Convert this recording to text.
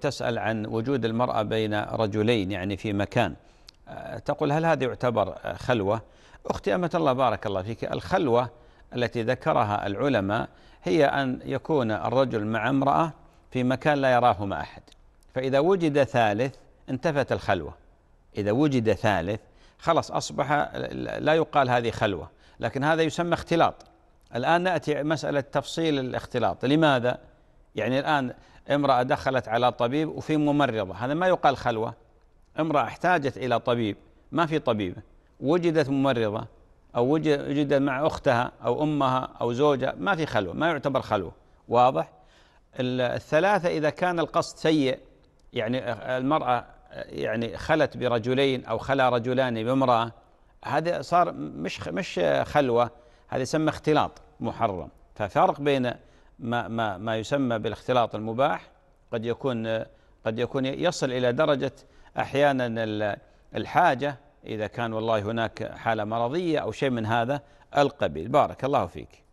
تسأل عن وجود المرأة بين رجلين يعني في مكان آه، تقول هل هذا يعتبر آه، خلوة أختي أمة الله بارك الله فيك الخلوة التي ذكرها العلماء هي أن يكون الرجل مع امرأة في مكان لا يراهما أحد فإذا وجد ثالث انتفت الخلوة إذا وجد ثالث خلص أصبح لا يقال هذه خلوة لكن هذا يسمى اختلاط الآن نأتي مسألة تفصيل الاختلاط لماذا؟ يعني الآن امرأة دخلت على طبيب وفي ممرضة هذا ما يقال خلوة امرأة احتاجت إلى طبيب ما في طبيبة وجدت ممرضة أو وجدت مع أختها أو أمها أو زوجها ما في خلوة ما يعتبر خلوة واضح الثلاثة إذا كان القصد سيء يعني المرأة يعني خلت برجلين أو خلا رجلان بامرأة هذا صار مش مش خلوة هذا يسمى اختلاط محرم ففرق بين ما, ما, ما يسمى بالاختلاط المباح قد يكون قد يكون يصل إلى درجة أحيانا الحاجة إذا كان والله هناك حالة مرضية أو شيء من هذا القبيل بارك الله فيك